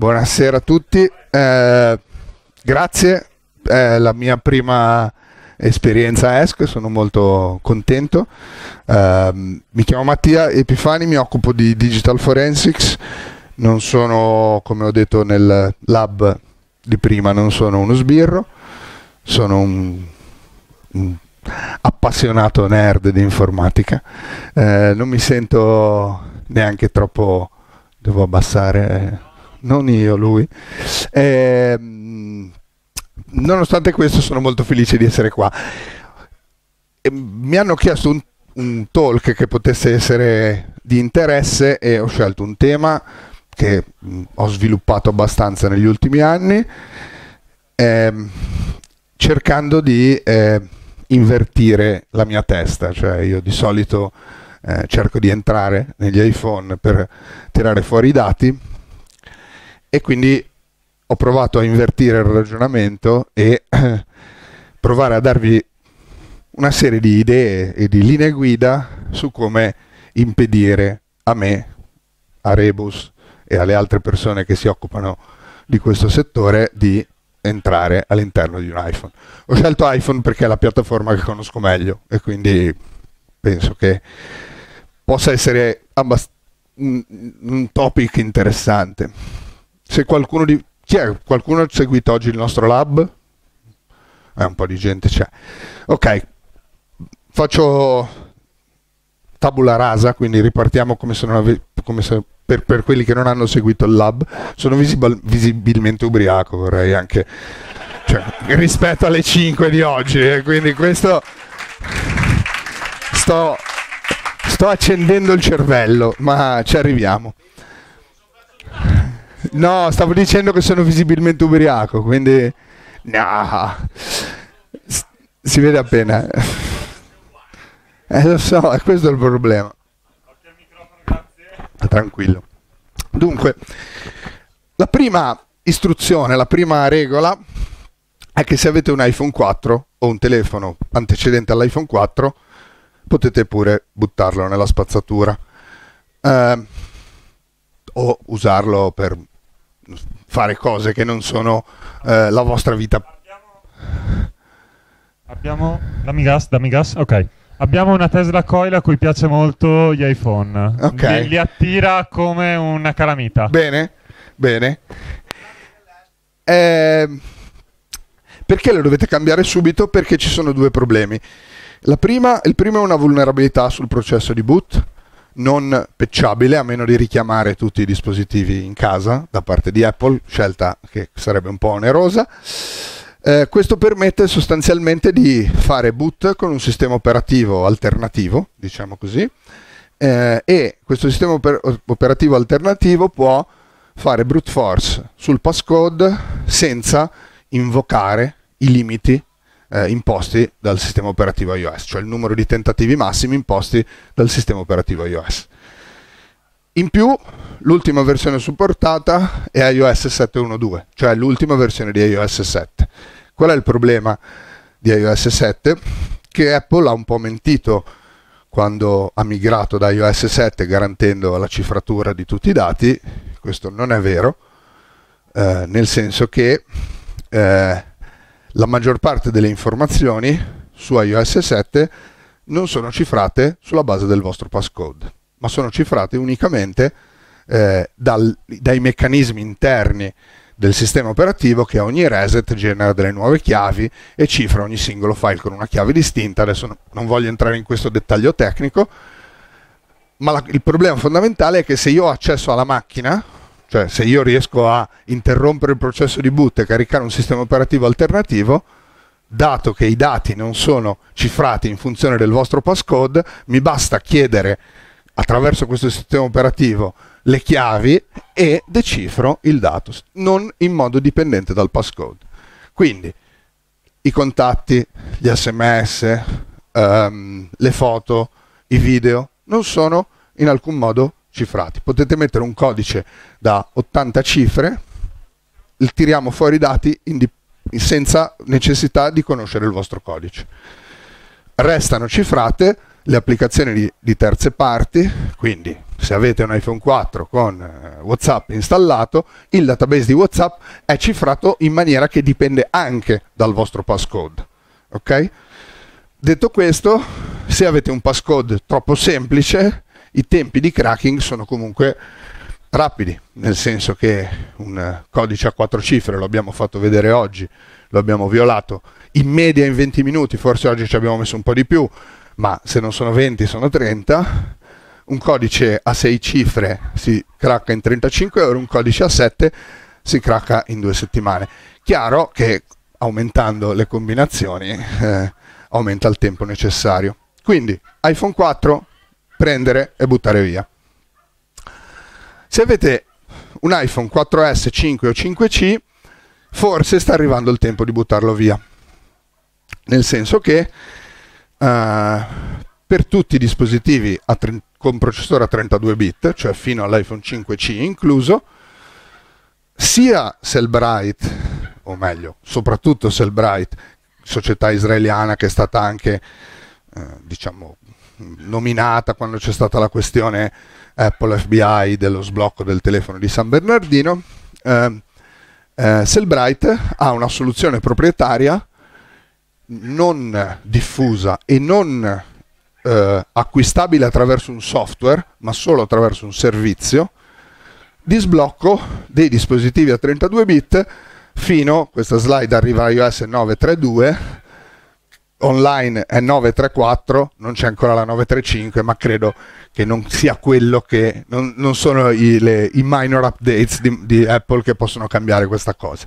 Buonasera a tutti, eh, grazie, è la mia prima esperienza a ESC, sono molto contento. Eh, mi chiamo Mattia Epifani, mi occupo di Digital Forensics, non sono, come ho detto nel lab di prima, non sono uno sbirro, sono un, un appassionato nerd di informatica, eh, non mi sento neanche troppo... Devo abbassare non io, lui. Eh, nonostante questo sono molto felice di essere qua. E ehm, mi hanno chiesto un, un talk che potesse essere di interesse e ho scelto un tema che mm, ho sviluppato abbastanza negli ultimi anni, ehm, cercando di eh, invertire la mia testa, cioè io di solito eh, cerco di entrare negli iPhone per tirare fuori i dati, e quindi ho provato a invertire il ragionamento e provare a darvi una serie di idee e di linee guida su come impedire a me, a Rebus e alle altre persone che si occupano di questo settore di entrare all'interno di un iPhone. Ho scelto iPhone perché è la piattaforma che conosco meglio e quindi penso che possa essere un topic interessante. Se qualcuno di... Chi è? Qualcuno ha seguito oggi il nostro lab? Eh, un po' di gente c'è. Ok, faccio tabula rasa, quindi ripartiamo come se non ave... come se per, per, quelli che non hanno seguito il lab. Sono visib visibilmente ubriaco, vorrei anche... Cioè, rispetto alle 5 di oggi, eh, quindi questo... Sto, sto accendendo il cervello, ma ci arriviamo. No, stavo dicendo che sono visibilmente ubriaco, quindi... No. Si vede appena. Eh, lo so, è questo il problema. Ah, tranquillo. Dunque, la prima istruzione, la prima regola è che se avete un iPhone 4 o un telefono antecedente all'iPhone 4, potete pure buttarlo nella spazzatura eh, o usarlo per fare cose che non sono eh, la vostra vita. Abbiamo, dammi gas, dammi gas, ok. Abbiamo una Tesla Coil a cui piace molto gli iPhone. Okay. Li, li attira come una calamita. Bene, bene. Eh, perché lo dovete cambiare subito? Perché ci sono due problemi. Prima, il primo è una vulnerabilità sul processo di boot non pecciabile a meno di richiamare tutti i dispositivi in casa da parte di Apple, scelta che sarebbe un po' onerosa. Eh, questo permette sostanzialmente di fare boot con un sistema operativo alternativo, diciamo così, eh, e questo sistema oper operativo alternativo può fare brute force sul passcode senza invocare i limiti eh, imposti dal sistema operativo iOS, cioè il numero di tentativi massimi imposti dal sistema operativo iOS. In più, l'ultima versione supportata è iOS 7.1.2, cioè l'ultima versione di iOS 7. Qual è il problema di iOS 7? Che Apple ha un po' mentito quando ha migrato da iOS 7 garantendo la cifratura di tutti i dati, questo non è vero, eh, nel senso che eh, la maggior parte delle informazioni su iOS 7 non sono cifrate sulla base del vostro passcode, ma sono cifrate unicamente eh, dal, dai meccanismi interni del sistema operativo che ogni reset genera delle nuove chiavi e cifra ogni singolo file con una chiave distinta. Adesso non voglio entrare in questo dettaglio tecnico, ma la, il problema fondamentale è che se io ho accesso alla macchina, cioè, se io riesco a interrompere il processo di boot e caricare un sistema operativo alternativo, dato che i dati non sono cifrati in funzione del vostro passcode, mi basta chiedere attraverso questo sistema operativo le chiavi e decifro il dato, non in modo dipendente dal passcode. Quindi i contatti, gli sms, um, ehm, le foto, i video non sono in alcun modo cifrati. Potete mettere un codice da 80 cifre, tiriamo fuori i dati senza necessità di conoscere il vostro codice. Restano cifrate le applicazioni di, di terze parti, quindi se avete un iPhone 4 con eh, WhatsApp installato, il database di WhatsApp è cifrato in maniera che dipende anche dal vostro passcode. Okay? Detto questo, se avete un passcode troppo semplice, i tempi di cracking sono comunque rapidi, nel senso che un codice a quattro cifre lo abbiamo fatto vedere oggi, lo abbiamo violato in media in 20 minuti, forse oggi ci abbiamo messo un po' di più, ma se non sono 20 sono 30. Un codice a 6 cifre si cracca in 35 ore, un codice a 7 si cracca in due settimane. Chiaro che aumentando le combinazioni eh, aumenta il tempo necessario. Quindi iPhone 4 prendere e buttare via. Se avete un iPhone 4S, 5 o 5C, forse sta arrivando il tempo di buttarlo via. Nel senso che eh, per tutti i dispositivi tre, con processore a 32 bit, cioè fino all'iPhone 5C incluso, sia Sellbright, o meglio, soprattutto Sellbright, società israeliana che è stata anche eh, diciamo nominata quando c'è stata la questione Apple FBI dello sblocco del telefono di San Bernardino, ehm, eh, eh, Sellbright ha una soluzione proprietaria non diffusa e non eh, acquistabile attraverso un software, ma solo attraverso un servizio di sblocco dei dispositivi a 32 bit fino, questa slide arriva a iOS 932, online è 934, non c'è ancora la 935, ma credo che non sia quello che... non, non sono i, le, i, minor updates di, di Apple che possono cambiare questa cosa.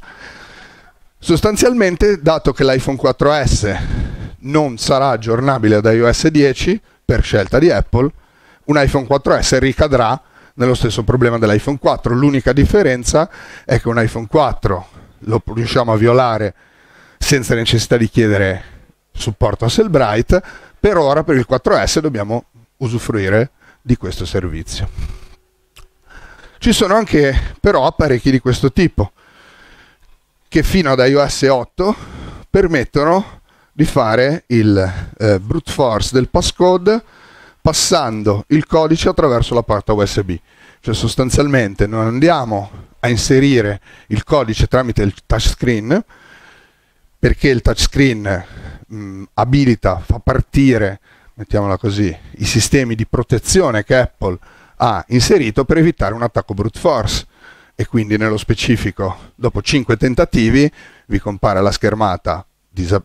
Sostanzialmente, dato che l'iPhone 4S non sarà aggiornabile ad iOS 10 per scelta di Apple, un iPhone 4S ricadrà nello stesso problema dell'iPhone 4. L'unica differenza è che un iPhone 4 lo riusciamo a violare senza necessità di chiedere supporto a Selbright, per ora per il 4S dobbiamo usufruire di questo servizio. Ci sono anche però apparecchi di questo tipo che fino ad iOS 8 permettono di fare il eh, brute force del passcode passando il codice attraverso la porta USB. Cioè sostanzialmente non andiamo a inserire il codice tramite il touchscreen perché il touchscreen mh, mm, abilita, fa partire, mettiamola così, i sistemi di protezione che Apple ha inserito per evitare un attacco brute force e quindi nello specifico dopo 5 tentativi vi compare la schermata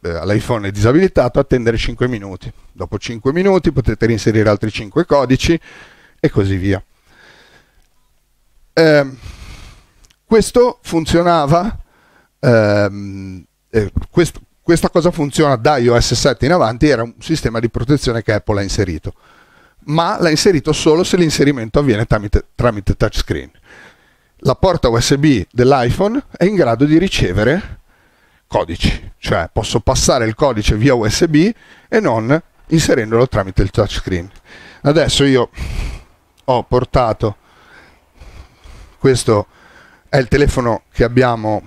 all'iPhone eh, è disabilitato attendere 5 minuti dopo 5 minuti potete reinserire altri 5 codici e così via ehm, ehm, eh, questo funzionava eh, questo, questa cosa funziona da iOS 7 in avanti, era un sistema di protezione che Apple ha inserito, ma l'ha inserito solo se l'inserimento avviene tramite, tramite touchscreen. La porta USB dell'iPhone è in grado di ricevere codici, cioè posso passare il codice via USB e non inserendolo tramite il touchscreen. Adesso io ho portato questo è il telefono che abbiamo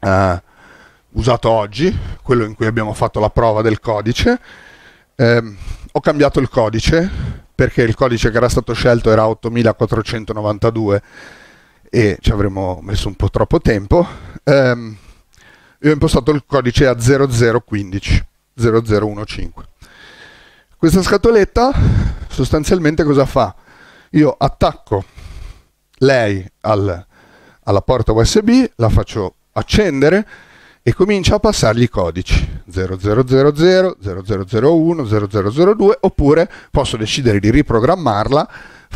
uh, usato oggi, quello in cui abbiamo fatto la prova del codice. Eh, ho cambiato il codice perché il codice che era stato scelto era 8492 e ci avremmo messo un po' troppo tempo. Eh, io ho impostato il codice a 0015, 0015. Questa scatoletta sostanzialmente cosa fa? Io attacco lei al, alla porta USB, la faccio accendere e comincia a passargli i codici 0000, 0001, 0002 oppure posso decidere di riprogrammarla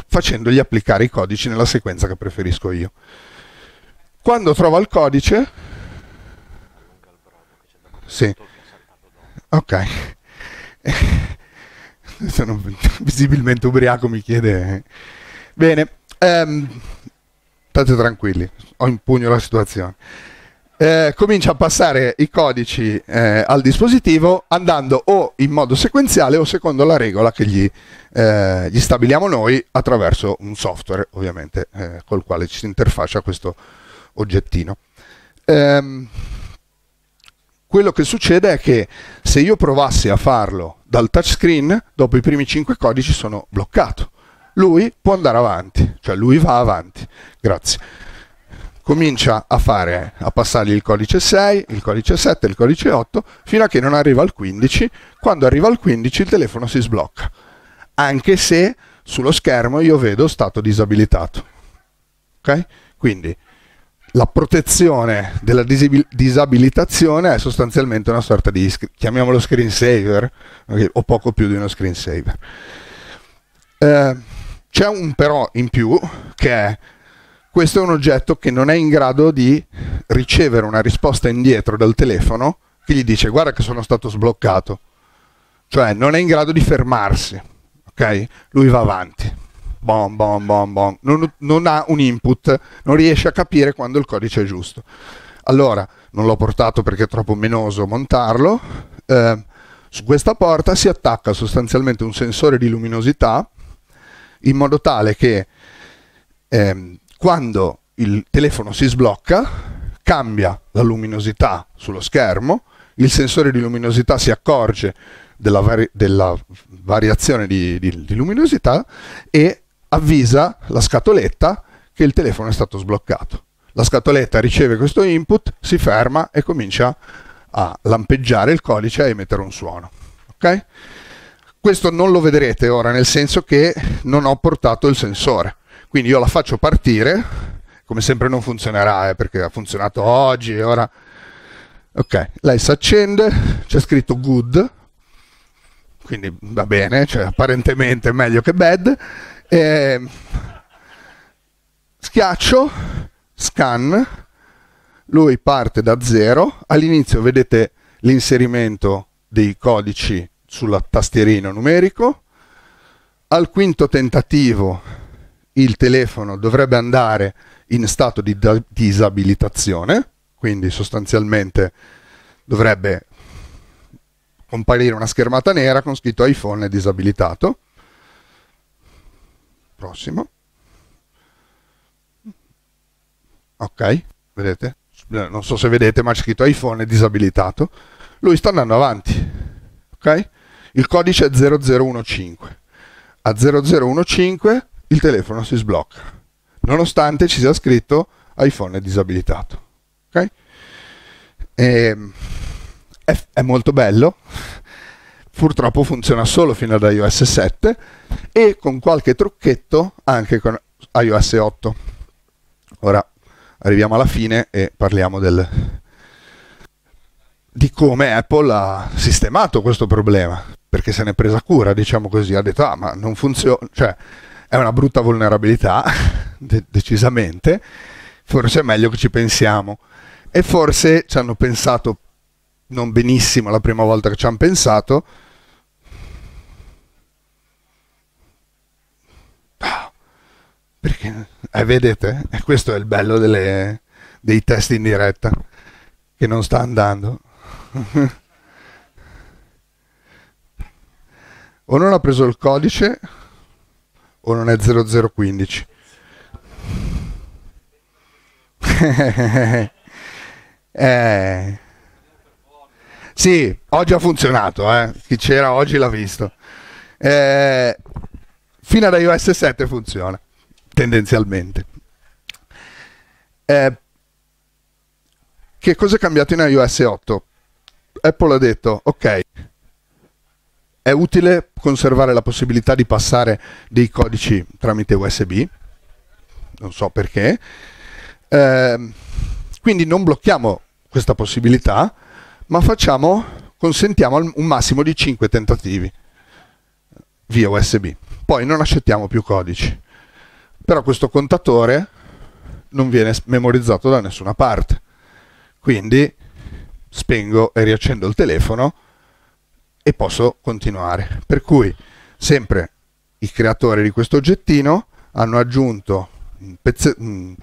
facendogli applicare i codici nella sequenza che preferisco io. Quando trova il codice... Sì. Ok. Sono visibilmente ubriaco, mi chiede... Bene, ehm, state tranquilli, ho in pugno la situazione eh, comincia a passare i codici eh, al dispositivo andando o in modo sequenziale o secondo la regola che gli, eh, gli stabiliamo noi attraverso un software ovviamente eh, col quale ci si interfaccia questo oggettino. Ehm, quello che succede è che se io provassi a farlo dal touchscreen, dopo i primi 5 codici sono bloccato. Lui può andare avanti, cioè lui va avanti. Grazie comincia a fare a passargli il codice 6, il codice 7, il codice 8 fino a che non arriva al 15. Quando arriva al 15 il telefono si sblocca, anche se sullo schermo io vedo stato disabilitato. Okay? Quindi la protezione della disabilitazione è sostanzialmente una sorta di chiamiamolo screensaver okay, o poco più di uno screensaver. Eh, c'è un però in più che è questo è un oggetto che non è in grado di ricevere una risposta indietro dal telefono che gli dice guarda che sono stato sbloccato, cioè non è in grado di fermarsi, ok? Lui va avanti, bom, bom, bom, bom. Non, non ha un input, non riesce a capire quando il codice è giusto. Allora, non l'ho portato perché è troppo menoso montarlo, eh, su questa porta si attacca sostanzialmente un sensore di luminosità in modo tale che ehm, quando il telefono si sblocca, cambia la luminosità sullo schermo, il sensore di luminosità si accorge della, vari della variazione di, di, di luminosità e avvisa la scatoletta che il telefono è stato sbloccato. La scatoletta riceve questo input, si ferma e comincia a lampeggiare il codice e emettere un suono. Okay? Questo non lo vedrete ora, nel senso che non ho portato il sensore quindi io la faccio partire, come sempre non funzionerà eh, perché ha funzionato oggi e ora... Ok, lei si accende, c'è scritto good, quindi va bene, cioè apparentemente è meglio che bad. E... Schiaccio, scan, lui parte da zero, all'inizio vedete l'inserimento dei codici sulla tastierino numerico, al quinto tentativo il telefono dovrebbe andare in stato di disabilitazione, quindi sostanzialmente dovrebbe comparire una schermata nera con scritto iPhone è disabilitato. Prossimo. Ok, vedete? Eh, non so se vedete, ma c'è scritto iPhone è disabilitato. Lui sta andando avanti. Ok? Il codice è 0015. A 0015 il telefono si sblocca, nonostante ci sia scritto iPhone è disabilitato. Okay? E, ehm, è, è molto bello, purtroppo funziona solo fino ad iOS 7 e con qualche trucchetto anche con iOS 8. Ora arriviamo alla fine e parliamo del, di come Apple ha sistemato questo problema, perché se n'è presa cura, diciamo così, ha detto ah ma non funziona, cioè è una brutta vulnerabilità, de- decisamente. Forse è meglio che ci pensiamo. E forse ci hanno pensato non benissimo la prima volta che ci hanno pensato. Ah, perché, eh, vedete, e eh, questo è il bello delle, dei test in diretta, che non sta andando. o non ha preso il codice o non è 0015? eh. Sì, oggi ha funzionato, eh. chi c'era oggi l'ha visto. Eh, fino ad iOS 7 funziona, tendenzialmente. Eh, che cosa è cambiato in iOS 8? Apple ha detto, ok, è utile conservare la possibilità di passare dei codici tramite USB, non so perché. Eh, quindi non blocchiamo questa possibilità, ma facciamo, consentiamo un massimo di 5 tentativi via USB. Poi non accettiamo più codici. Però questo contatore non viene memorizzato da nessuna parte. Quindi spengo e riaccendo il telefono e posso continuare. Per cui sempre i creatori di questo oggettino hanno aggiunto un, pezze un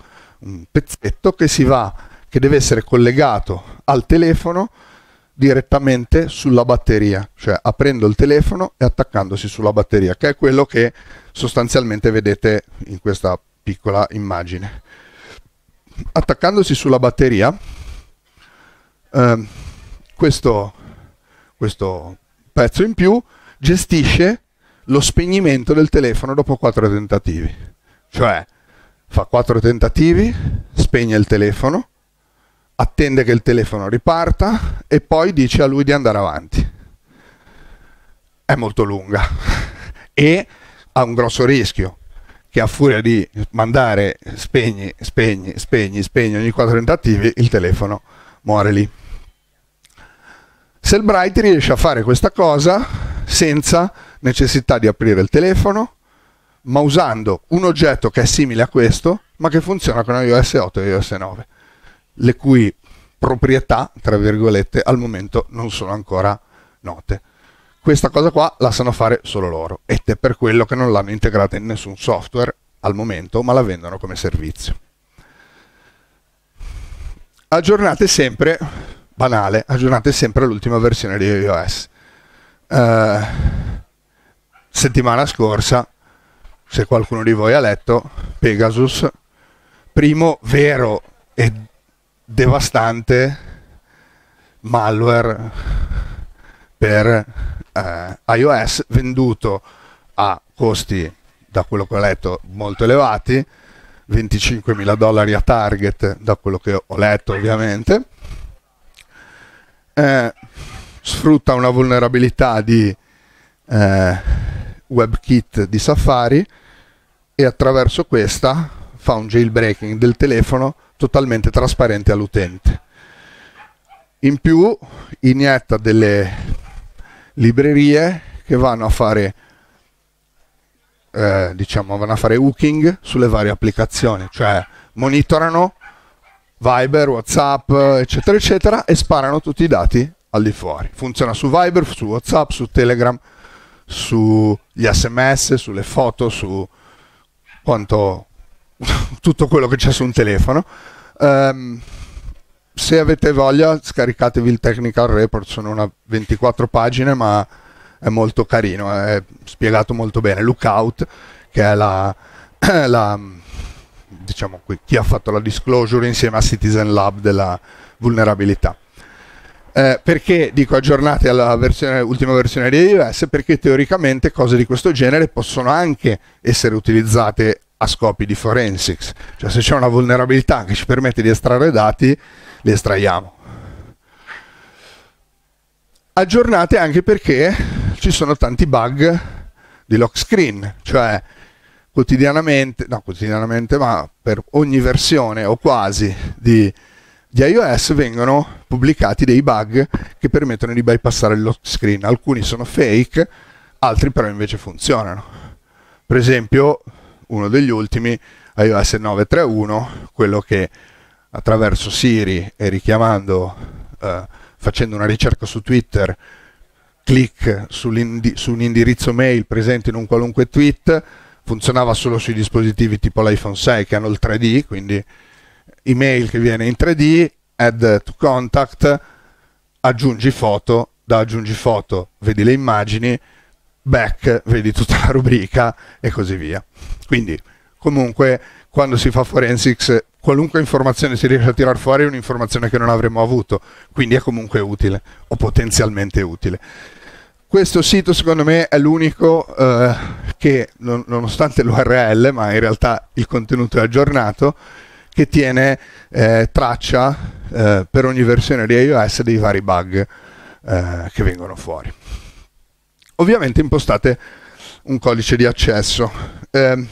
pezzetto che, si va, che deve essere collegato al telefono direttamente sulla batteria, cioè aprendo il telefono e attaccandosi sulla batteria, che è quello che sostanzialmente vedete in questa piccola immagine. Attaccandosi sulla batteria, eh, questo, questo pezzo in più, gestisce lo spegnimento del telefono dopo quattro tentativi. Cioè, fa quattro tentativi, spegne il telefono, attende che il telefono riparta e poi dice a lui di andare avanti. È molto lunga e ha un grosso rischio che a furia di mandare spegni, spegni, spegni, spegni ogni quattro tentativi il telefono muore lì. Se il Bright riesce a fare questa cosa senza necessità di aprire il telefono, ma usando un oggetto che è simile a questo, ma che funziona con iOS 8 e iOS 9, le cui proprietà, tra virgolette, al momento non sono ancora note. Questa cosa qua la sanno fare solo loro ed è per quello che non l'hanno integrata in nessun software al momento, ma la vendono come servizio. Aggiornate sempre banale, aggiornate sempre l'ultima versione di iOS. Eh, settimana scorsa, se qualcuno di voi ha letto, Pegasus, primo vero e devastante malware per eh, iOS venduto a costi, da quello che ho letto, molto elevati, 25 mila dollari a target, da quello che ho letto ovviamente, eh, sfrutta una vulnerabilità di eh, WebKit di Safari e attraverso questa fa un jailbreaking del telefono totalmente trasparente all'utente. In più inietta delle librerie che vanno a fare eh, diciamo vanno a fare hooking sulle varie applicazioni, cioè monitorano Viber, Whatsapp, eccetera, eccetera, e sparano tutti i dati al di fuori. Funziona su Viber, su Whatsapp, su Telegram, sugli sms, sulle foto, su quanto tutto quello che c'è su un telefono. Um, se avete voglia, scaricatevi il technical report, sono una 24 pagine, ma è molto carino, è spiegato molto bene. Lookout, che è la, la diciamo, chi ha fatto la disclosure insieme a Citizen Lab della vulnerabilità. Eh, perché dico aggiornate alla versione, ultima versione di iOS? Perché teoricamente cose di questo genere possono anche essere utilizzate a scopi di forensics, cioè se c'è una vulnerabilità che ci permette di estrarre dati, li estraiamo. Aggiornate anche perché ci sono tanti bug di lock screen, cioè quotidianamente, no quotidianamente, ma per ogni versione o quasi di, di iOS vengono pubblicati dei bug che permettono di bypassare il lock screen. Alcuni sono fake, altri però invece funzionano. Per esempio, uno degli ultimi, iOS 9.3.1, quello che attraverso Siri e richiamando, eh, facendo una ricerca su Twitter, clic su un indirizzo mail presente in un qualunque tweet, funzionava solo sui dispositivi tipo l'iPhone 6 che hanno il 3D, quindi email che viene in 3D, add to contact, aggiungi foto, da aggiungi foto vedi le immagini, back vedi tutta la rubrica e così via. Quindi comunque quando si fa forensics qualunque informazione si riesce a tirar fuori è un'informazione che non avremmo avuto, quindi è comunque utile o potenzialmente utile questo sito secondo me è l'unico eh, che non, nonostante l'URL, ma in realtà il contenuto è aggiornato, che tiene eh, traccia eh, per ogni versione di iOS dei vari bug eh, che vengono fuori. Ovviamente impostate un codice di accesso. Ehm,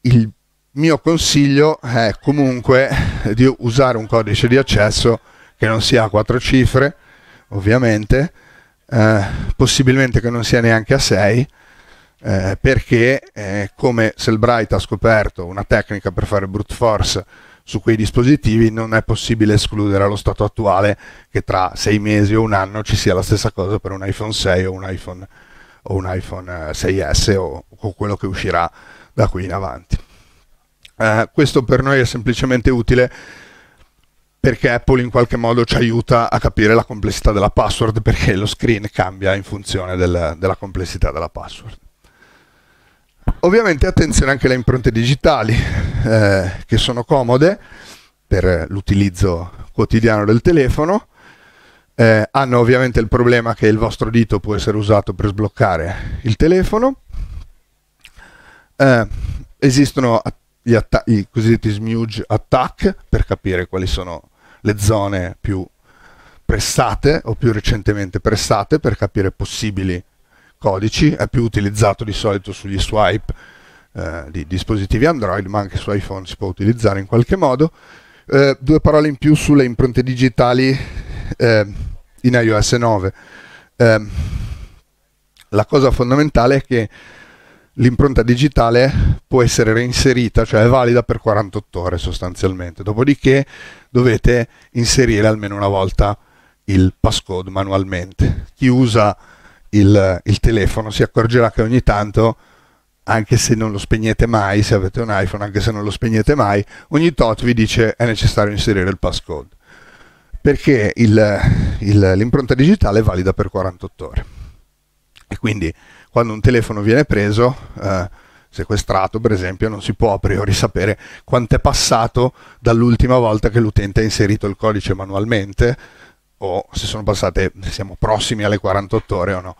il mio consiglio è comunque di usare un codice di accesso che non sia a quattro cifre, ovviamente, eh, possibilmente che non sia neanche a 6, eh, perché eh, come Selbright ha scoperto una tecnica per fare brute force su quei dispositivi, non è possibile escludere allo stato attuale che tra 6 mesi o un anno ci sia la stessa cosa per un iPhone 6 o un iPhone, o un iPhone 6S eh, o, o quello che uscirà da qui in avanti. Eh, questo per noi è semplicemente utile perché Apple in qualche modo ci aiuta a capire la complessità della password perché lo screen cambia in funzione del, della complessità della password. Ovviamente attenzione anche alle impronte digitali eh, che sono comode per l'utilizzo quotidiano del telefono. Eh, hanno ovviamente il problema che il vostro dito può essere usato per sbloccare il telefono. Eh, esistono i, i cosiddetti smudge attack per capire quali sono le zone più pressate o più recentemente pressate per capire possibili codici, è più utilizzato di solito sugli swipe eh, di dispositivi Android, ma anche su iPhone si può utilizzare in qualche modo. Eh, due parole in più sulle impronte digitali eh, in iOS 9. Eh, la cosa fondamentale è che l'impronta digitale può essere reinserita, cioè è valida per 48 ore sostanzialmente, dopodiché dovete inserire almeno una volta il passcode manualmente. Chi usa il, il telefono si accorgerà che ogni tanto anche se non lo spegnete mai, se avete un iPhone, anche se non lo spegnete mai, ogni tot vi dice è necessario inserire il passcode, perché il, il, l'impronta digitale è valida per 48 ore. E quindi quando un telefono viene preso, eh, sequestrato per esempio, non si può a priori sapere quanto è passato dall'ultima volta che l'utente ha inserito il codice manualmente o se sono passate, siamo prossimi alle 48 ore o no.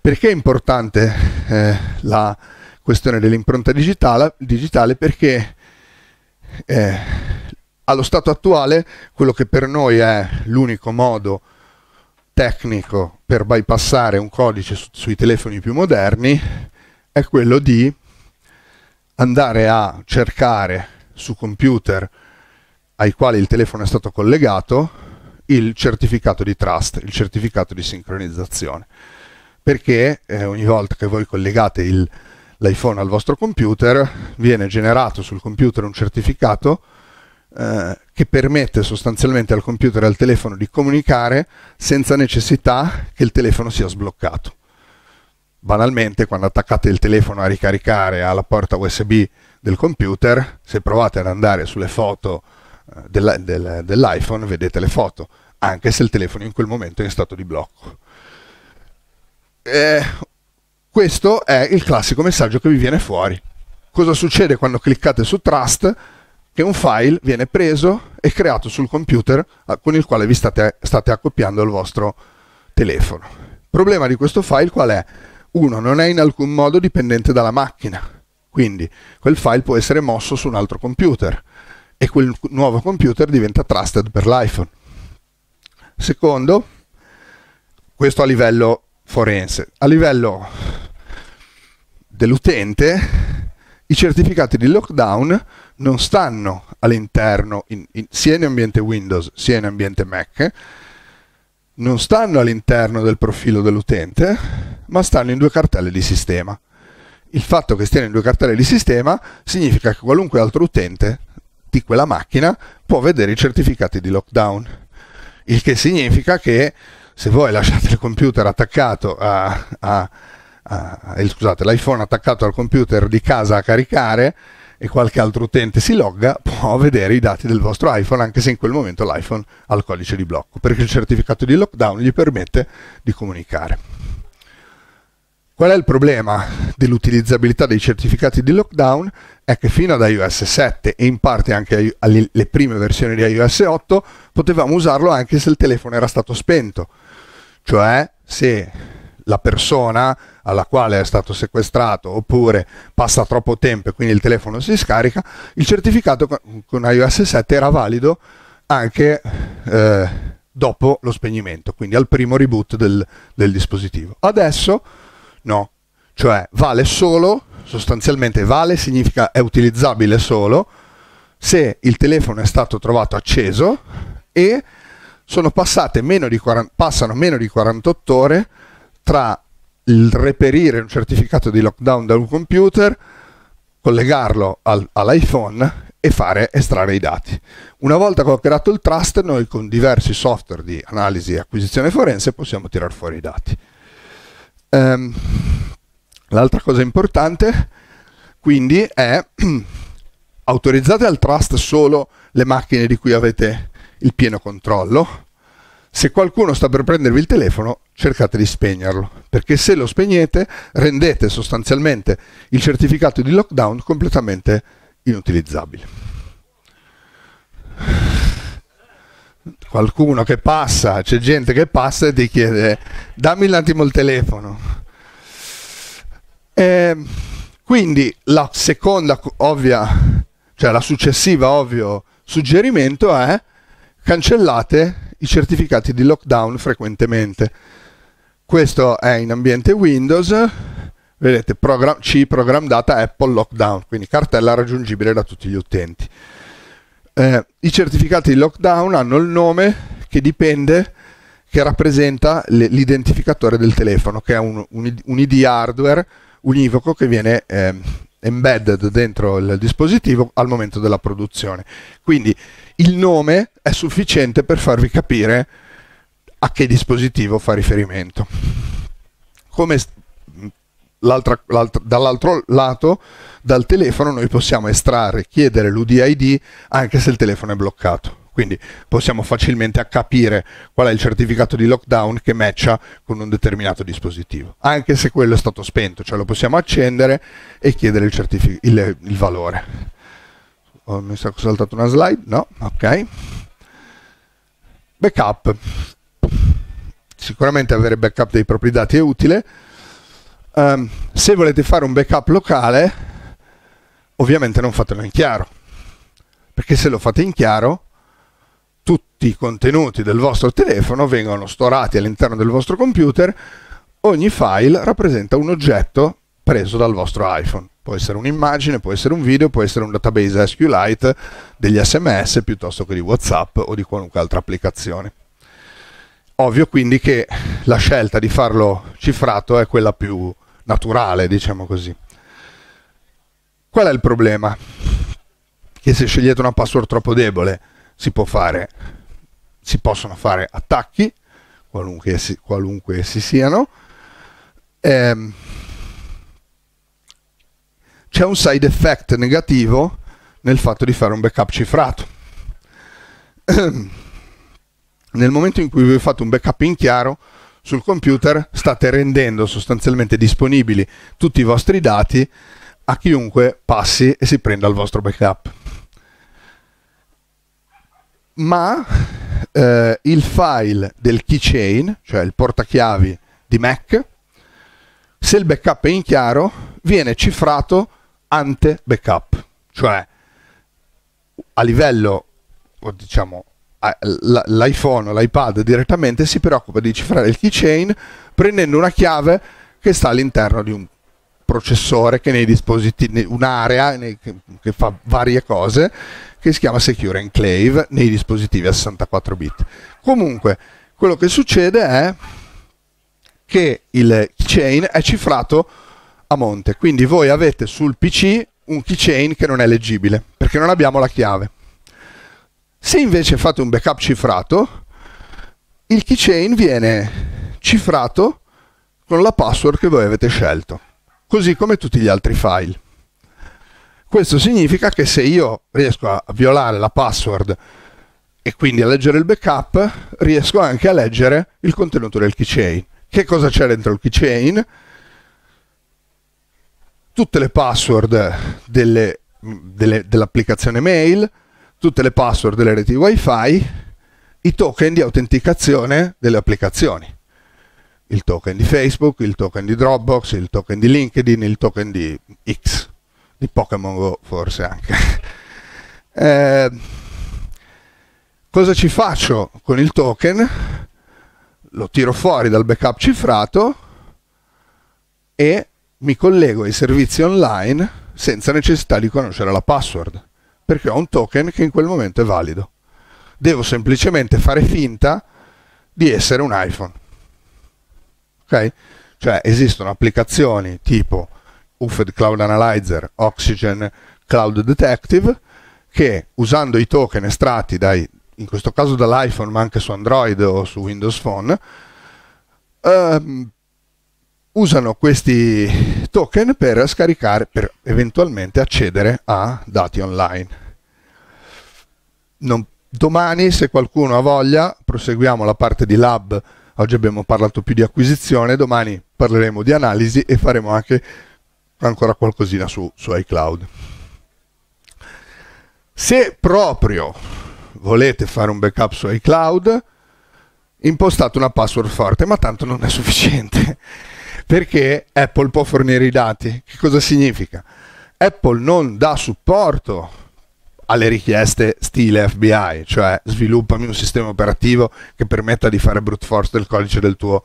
Perché è importante eh, la questione dell'impronta digitale, digitale? Perché eh, allo stato attuale quello che per noi è l'unico modo tecnico per bypassare un codice su, sui telefoni più moderni è quello di andare a cercare su computer ai quali il telefono è stato collegato il certificato di trust, il certificato di sincronizzazione. Perché eh, ogni volta che voi collegate l'iPhone al vostro computer viene generato sul computer un certificato eh, che permette sostanzialmente al computer e al telefono di comunicare senza necessità che il telefono sia sbloccato. Banalmente, quando attaccate il telefono a ricaricare alla porta USB del computer, se provate ad andare sulle foto eh, del, dell'iPhone, vedete le foto, anche se il telefono in quel momento è in stato di blocco. Eh, questo è il classico messaggio che vi viene fuori. Cosa succede quando cliccate su Trust? che un file viene preso e creato sul computer con il quale vi state, state accoppiando il vostro telefono. Il problema di questo file qual è? Uno, non è in alcun modo dipendente dalla macchina, quindi quel file può essere mosso su un altro computer e quel nuovo computer diventa trusted per l'iPhone. Secondo, questo a livello forense, a livello dell'utente i certificati di lockdown non stanno all'interno, in, in, sia in ambiente Windows sia in ambiente Mac, non stanno all'interno del profilo dell'utente, ma stanno in due cartelle di sistema. Il fatto che stiano in due cartelle di sistema significa che qualunque altro utente di quella macchina può vedere i certificati di lockdown, il che significa che se voi lasciate il computer attaccato a, a eh, scusate, l'iPhone attaccato al computer di casa a caricare e qualche altro utente si logga, può vedere i dati del vostro iPhone, anche se in quel momento l'iPhone ha il codice di blocco, perché il certificato di lockdown gli permette di comunicare. Qual è il problema dell'utilizzabilità dei certificati di lockdown? È che fino ad iOS 7 e in parte anche alle prime versioni di iOS 8 potevamo usarlo anche se il telefono era stato spento, cioè se la persona alla quale è stato sequestrato oppure passa troppo tempo e quindi il telefono si scarica, il certificato con iOS 7 era valido anche eh, dopo lo spegnimento, quindi al primo reboot del, del dispositivo. Adesso no, cioè vale solo, sostanzialmente vale significa è utilizzabile solo se il telefono è stato trovato acceso e meno 40, passano meno di 48 ore tra il reperire un certificato di lockdown da un computer, collegarlo al, all'iPhone e fare estrarre i dati. Una volta che ho creato il trust, noi con diversi software di analisi e acquisizione forense possiamo tirar fuori i dati. Um, l'altra cosa importante quindi è autorizzate al trust solo le macchine di cui avete il pieno controllo, se qualcuno sta per prendervi il telefono, cercate di spegnerlo, perché se lo spegnete rendete sostanzialmente il certificato di lockdown completamente inutilizzabile. Qualcuno che passa, c'è gente che passa e ti chiede dammi un attimo il telefono. E ehm, quindi la seconda ovvia, cioè la successiva ovvio suggerimento è cancellate i certificati di lockdown frequentemente. Questo è in ambiente Windows, vedete program, C program data Apple lockdown, quindi cartella raggiungibile da tutti gli utenti. Eh, I certificati di lockdown hanno il nome che dipende, che rappresenta l'identificatore del telefono, che è un, un, un ID hardware univoco che viene eh, embedded dentro il dispositivo al momento della produzione. Quindi il nome è sufficiente per farvi capire a che dispositivo fa riferimento. Come dall'altro lato, dal telefono, noi possiamo estrarre, chiedere l'UDID anche se il telefono è bloccato. Quindi possiamo facilmente capire qual è il certificato di lockdown che matcha con un determinato dispositivo, anche se quello è stato spento, cioè lo possiamo accendere e chiedere il, il, il valore oh, mi sa ho saltato una slide, no, ok. Backup. Sicuramente avere backup dei propri dati è utile. Um, se volete fare un backup locale, ovviamente non fatelo in chiaro, perché se lo fate in chiaro, tutti i contenuti del vostro telefono vengono storati all'interno del vostro computer, ogni file rappresenta un oggetto preso dal vostro iPhone. Può essere un'immagine, può essere un video, può essere un database SQLite, degli SMS piuttosto che di WhatsApp o di qualunque altra applicazione. Ovvio quindi che la scelta di farlo cifrato è quella più naturale, diciamo così. Qual è il problema? Che se scegliete una password troppo debole si, fare, si possono fare attacchi, qualunque essi, qualunque essi siano, ehm, c'è un side effect negativo nel fatto di fare un backup cifrato. nel momento in cui vi fate un backup in chiaro sul computer state rendendo sostanzialmente disponibili tutti i vostri dati a chiunque passi e si prenda il vostro backup. Ma eh, il file del keychain, cioè il portachiavi di Mac, se il backup è in chiaro, viene cifrato ante backup, cioè a livello, diciamo, l'iPhone, o l'iPad direttamente si preoccupa di cifrare il keychain prendendo una chiave che sta all'interno di un processore che nei dispositivi, un'area che fa varie cose, che si chiama Secure Enclave nei dispositivi a 64 bit. Comunque, quello che succede è che il keychain è cifrato a monte. Quindi voi avete sul PC un keychain che non è leggibile perché non abbiamo la chiave. Se invece fate un backup cifrato, il keychain viene cifrato con la password che voi avete scelto, così come tutti gli altri file. Questo significa che se io riesco a violare la password e quindi a leggere il backup, riesco anche a leggere il contenuto del keychain. Che cosa c'è dentro il keychain? tutte le password delle, delle, dell'applicazione mail, tutte le password delle reti wifi, i token di autenticazione delle applicazioni. Il token di Facebook, il token di Dropbox, il token di LinkedIn, il token di X, di Pokémon Go forse anche. eh, cosa ci faccio con il token? Lo tiro fuori dal backup cifrato e mi collego ai servizi online senza necessità di conoscere la password, perché ho un token che in quel momento è valido. Devo semplicemente fare finta di essere un iPhone. Ok? Cioè esistono applicazioni tipo UFED Cloud Analyzer, Oxygen Cloud Detective che usando i token estratti dai, in questo caso dall'iPhone ma anche su Android o su Windows Phone ehm, usano questi token per scaricare, per eventualmente accedere a dati online. Non, domani, se qualcuno ha voglia, proseguiamo la parte di lab. Oggi abbiamo parlato più di acquisizione, domani parleremo di analisi e faremo anche ancora qualcosina su, su iCloud. Se proprio volete fare un backup su iCloud, impostate una password forte, ma tanto non è sufficiente perché Apple può fornire i dati. Che cosa significa? Apple non dà supporto alle richieste stile FBI, cioè sviluppami un sistema operativo che permetta di fare brute force del codice del tuo,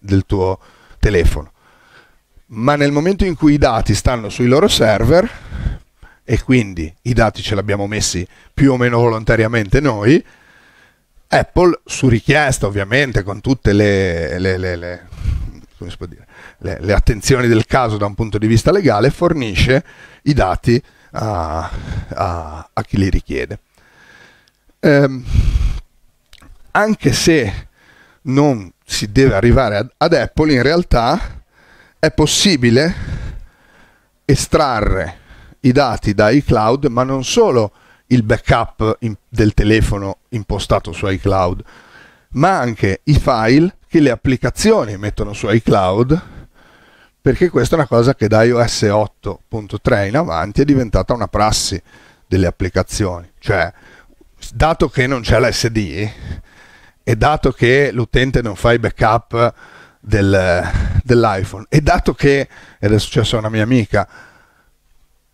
del tuo telefono. Ma nel momento in cui i dati stanno sui loro server, e quindi i dati ce li abbiamo messi più o meno volontariamente noi, Apple su richiesta ovviamente con tutte le, le, le, le come si può dire, le, le, attenzioni del caso da un punto di vista legale, fornisce i dati a, a, a chi li richiede. Ehm, anche se non si deve arrivare ad, ad Apple, in realtà è possibile estrarre i dati da iCloud, ma non solo il backup in, del telefono impostato su iCloud, ma anche i file che le applicazioni mettono su iCloud perché questa è una cosa che da iOS 8.3 in avanti è diventata una prassi delle applicazioni. Cioè, dato che non c'è l'SD e dato che l'utente non fa i backup del, dell'iPhone e dato che, ed è successo a una mia amica,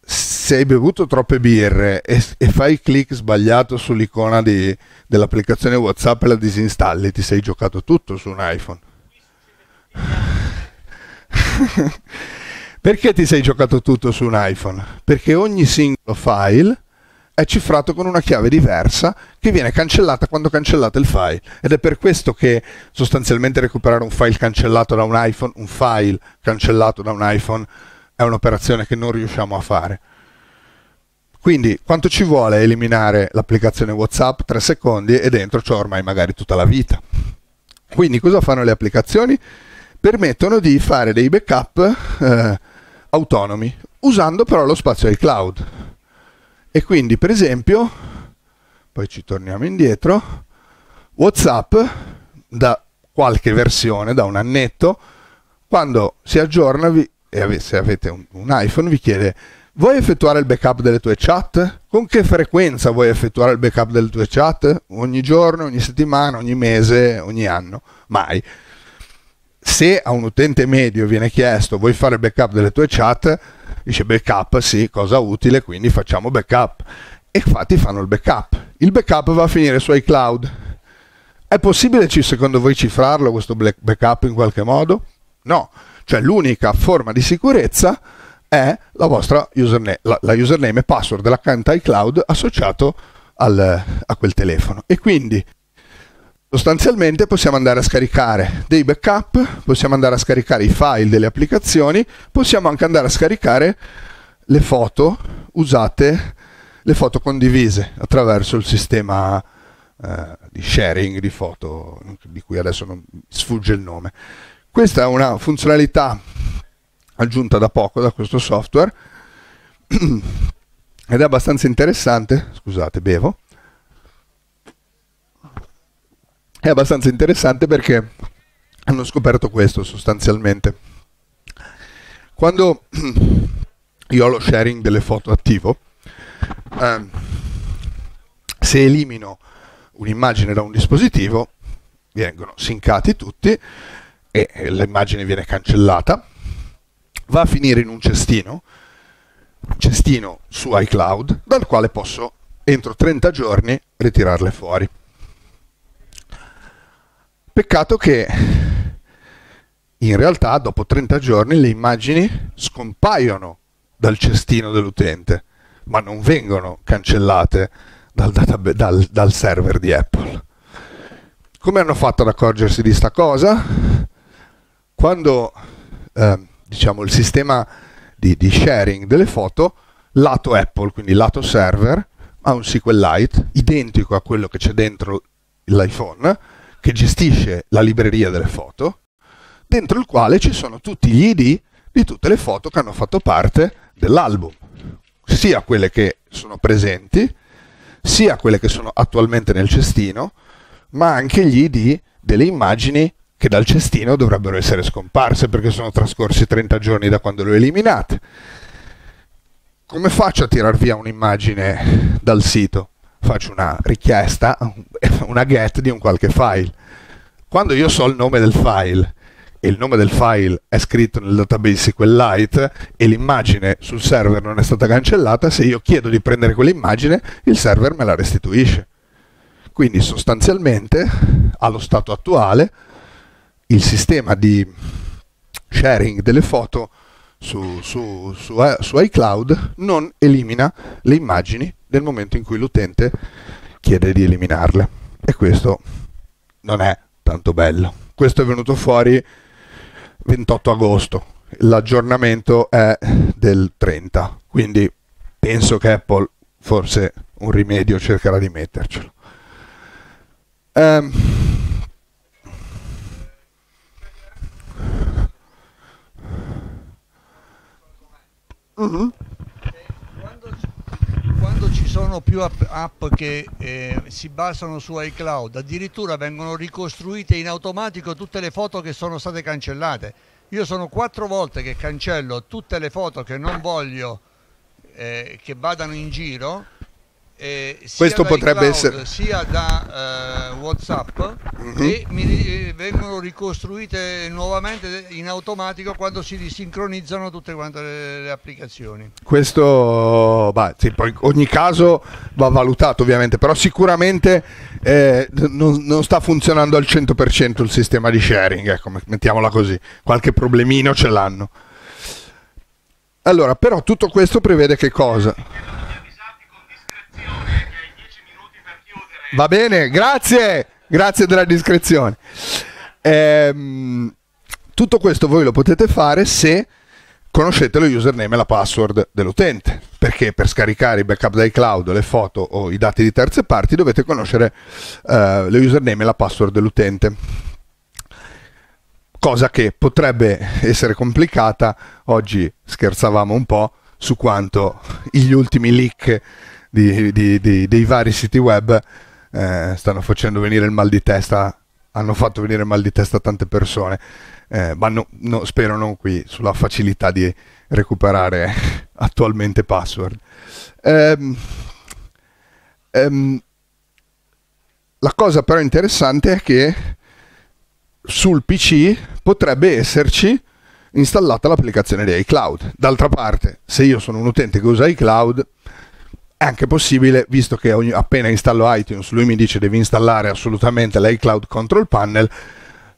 se hai bevuto troppe birre e, e fai clic sbagliato sull'icona di, dell'applicazione WhatsApp e la disinstalli, ti sei giocato tutto su un iPhone. Perché ti sei giocato tutto su un iPhone? Perché ogni singolo file è cifrato con una chiave diversa che viene cancellata quando cancellate il file ed è per questo che sostanzialmente recuperare un file cancellato da un iPhone, un file cancellato da un iPhone è un'operazione che non riusciamo a fare. Quindi quanto ci vuole eliminare l'applicazione WhatsApp? Tre secondi e dentro c'ho ormai magari tutta la vita. Quindi cosa fanno le applicazioni? permettono di fare dei backup eh, autonomi, usando però lo spazio cloud E quindi, per esempio, poi ci torniamo indietro, WhatsApp da qualche versione, da un annetto, quando si aggiorna vi, e se avete un, un iPhone vi chiede vuoi effettuare il backup delle tue chat? Con che frequenza vuoi effettuare il backup delle tue chat? Ogni giorno, ogni settimana, ogni mese, ogni anno? Mai se a un utente medio viene chiesto vuoi fare backup delle tue chat, dice backup sì, cosa utile, quindi facciamo backup. E infatti fanno il backup. Il backup va a finire su iCloud. È possibile secondo voi cifrarlo questo backup in qualche modo? No, cioè l'unica forma di sicurezza è la vostra username, la, la username e password dell'account iCloud associato al, a quel telefono. E quindi Sostanzialmente possiamo andare a scaricare dei backup, possiamo andare a scaricare i file delle applicazioni, possiamo anche andare a scaricare le foto usate, le foto condivise attraverso il sistema eh, di sharing di foto, di cui adesso non sfugge il nome. Questa è una funzionalità aggiunta da poco da questo software ed è abbastanza interessante, scusate, bevo è abbastanza interessante perché hanno scoperto questo sostanzialmente. Quando io ho lo sharing delle foto attivo, eh, se elimino un'immagine da un dispositivo, vengono sincati tutti e l'immagine viene cancellata, va a finire in un cestino, cestino su iCloud, dal quale posso entro 30 giorni ritirarle fuori. Peccato che in realtà dopo 30 giorni le immagini scompaiono dal cestino dell'utente, ma non vengono cancellate dal, database, dal, dal server di Apple. Come hanno fatto ad accorgersi di sta cosa? Quando eh, diciamo, il sistema di, di sharing delle foto, lato Apple, quindi lato server, ha un SQLite identico a quello che c'è dentro l'iPhone, che gestisce la libreria delle foto, dentro il quale ci sono tutti gli ID di tutte le foto che hanno fatto parte dell'album, sia quelle che sono presenti, sia quelle che sono attualmente nel cestino, ma anche gli ID delle immagini che dal cestino dovrebbero essere scomparse perché sono trascorsi 30 giorni da quando le ho eliminate. Come faccio a tirar via un'immagine dal sito? faccio una richiesta, una get di un qualche file. Quando io so il nome del file e il nome del file è scritto nel database SQLite e l'immagine sul server non è stata cancellata, se io chiedo di prendere quell'immagine, il server me la restituisce. Quindi sostanzialmente, allo stato attuale, il sistema di sharing delle foto su, su, su, eh, su iCloud non elimina le immagini nel momento in cui l'utente chiede di eliminarle. E questo non è tanto bello. Questo è venuto fuori 28 agosto, l'aggiornamento è del 30, quindi penso che Apple forse un rimedio cercherà di mettercelo. Um, Uh-huh. Quando, quando, ci sono più app, app che eh, si basano su iCloud, addirittura vengono ricostruite in automatico tutte le foto che sono state cancellate. Io sono quattro volte che cancello tutte le foto che non voglio eh, che vadano in giro eh, questo potrebbe cloud, essere sia da eh, whatsapp mm -hmm. e mi, eh, vengono ricostruite nuovamente in automatico quando si risincronizzano tutte quante le, le applicazioni questo bah, sì, poi ogni caso va valutato ovviamente però sicuramente eh, non, non, sta funzionando al 100% il sistema di sharing ecco, mettiamola così qualche problemino ce l'hanno allora però tutto questo prevede che cosa? Va bene, grazie, grazie della discrezione. Ehm, tutto questo voi lo potete fare se conoscete lo username e la password dell'utente, perché per scaricare i backup dai cloud, le foto o i dati di terze parti dovete conoscere eh, lo username e la password dell'utente. Cosa che potrebbe essere complicata, oggi scherzavamo un po' su quanto gli ultimi leak di, di, di, dei vari siti web eh, stanno facendo venire il mal di testa, hanno fatto venire il mal di testa a tante persone, eh, ma no, no, spero non qui sulla facilità di recuperare attualmente password. Um, um, la cosa però interessante è che sul PC potrebbe esserci installata l'applicazione di iCloud. D'altra parte, se io sono un utente che usa iCloud, è anche possibile, visto che ogni, appena installo iTunes lui mi dice devi installare assolutamente l'iCloud Control Panel,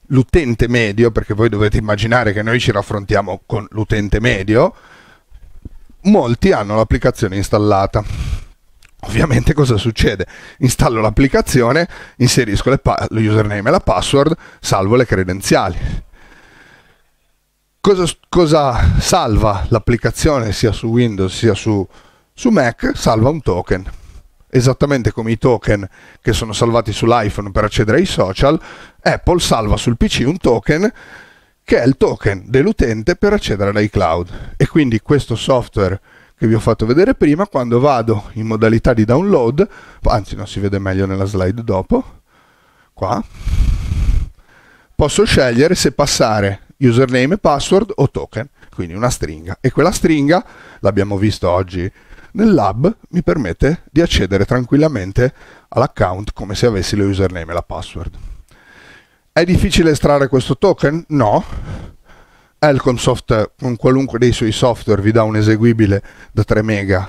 l'utente medio, perché voi dovete immaginare che noi ci raffrontiamo con l'utente medio, molti hanno l'applicazione installata. Ovviamente cosa succede? Installo l'applicazione, inserisco lo username e la password, salvo le credenziali. Cosa, cosa salva l'applicazione sia su Windows sia su su Mac salva un token. Esattamente come i token che sono salvati sull'iPhone per accedere ai social, Apple salva sul PC un token che è il token dell'utente per accedere all'iCloud. E quindi questo software che vi ho fatto vedere prima, quando vado in modalità di download, anzi non si vede meglio nella slide dopo, qua, posso scegliere se passare username, password o token, quindi una stringa. E quella stringa, l'abbiamo visto oggi nel lab mi permette di accedere tranquillamente all'account come se avessi lo username e la password. È difficile estrarre questo token? No. Elconsoft con qualunque dei suoi software vi dà un eseguibile da 3 mega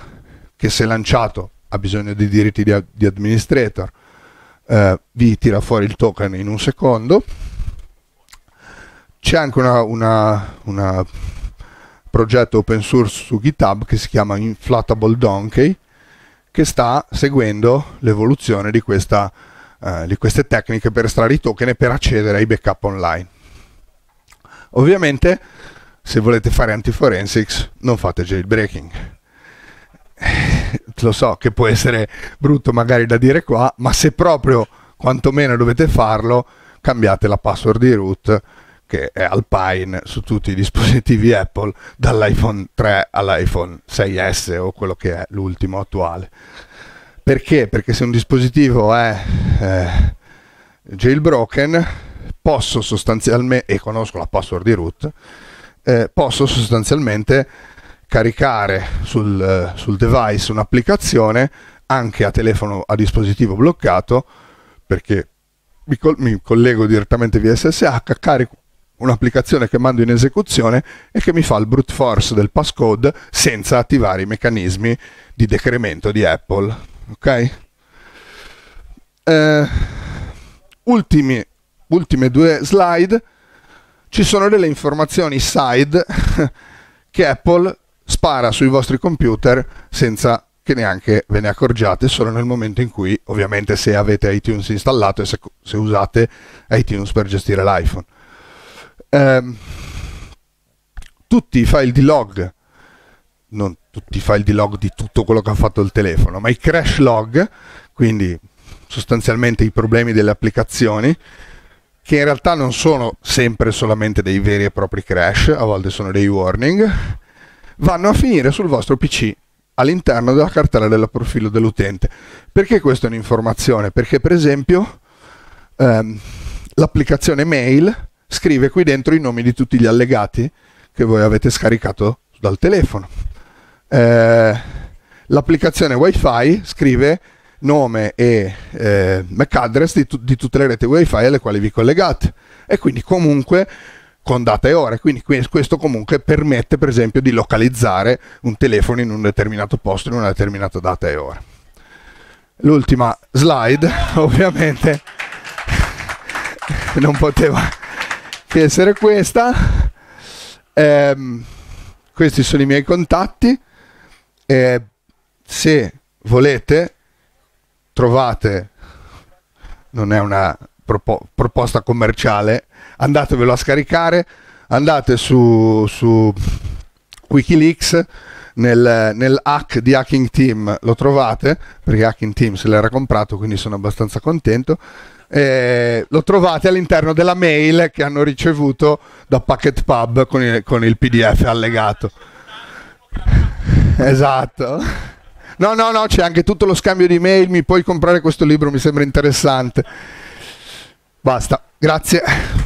che se lanciato ha bisogno di diritti di, di administrator, eh, vi tira fuori il token in un secondo. C'è anche una, una, una progetto open source su GitHub che si chiama Inflatable Donkey che sta seguendo l'evoluzione di, eh, di, queste tecniche per estrarre i token e per accedere ai backup online. Ovviamente se volete fare antiforensics, non fate jailbreaking. Eh, lo so che può essere brutto magari da dire qua, ma se proprio quantomeno dovete farlo, cambiate la password di root che è alpine su tutti i dispositivi Apple, dall'iPhone 3 all'iPhone 6S o quello che è l'ultimo attuale. Perché? Perché se un dispositivo è eh, jailbroken, posso sostanzialmente, e conosco la password di root, eh, posso sostanzialmente caricare sul, eh, sul device un'applicazione anche a telefono a dispositivo bloccato, perché mi, collego direttamente via SSH, carico un'applicazione che mando in esecuzione e che mi fa il brute force del passcode senza attivare i meccanismi di decremento di Apple. Ok? Eh, ultimi, ultime due slide. Ci sono delle informazioni side che Apple spara sui vostri computer senza che neanche ve ne accorgiate solo nel momento in cui ovviamente se avete iTunes installato e se, se usate iTunes per gestire l'iPhone ehm, tutti i file di log, non tutti i file di log di tutto quello che ha fatto il telefono, ma i crash log, quindi sostanzialmente i problemi delle applicazioni, che in realtà non sono sempre solamente dei veri e propri crash, a volte sono dei warning, vanno a finire sul vostro PC all'interno della cartella del profilo dell'utente. Perché questa è un'informazione? Perché per esempio ehm, l'applicazione mail scrive qui dentro i nomi di tutti gli allegati che voi avete scaricato dal telefono. Eh, l'applicazione WiFi scrive nome e eh, MAC address di, tu- di, tutte le reti WiFi alle quali vi collegate e quindi comunque con data e ore, quindi questo comunque permette per esempio di localizzare un telefono in un determinato posto in una determinata data e ora. L'ultima slide, ovviamente non poteva che essere questa. Eh, questi sono i miei contatti. Eh, se volete, trovate, non è una propo- proposta commerciale, andatevelo a scaricare, andate su, su Wikileaks. Nel, nel, hack di Hacking Team lo trovate perché Hacking Team se l'era comprato quindi sono abbastanza contento eh, lo trovate all'interno della mail che hanno ricevuto da Packet Pub con il, con il PDF allegato. Esatto. No, no, no, c'è anche tutto lo scambio di mail, mi puoi comprare questo libro, mi sembra interessante. Basta, grazie.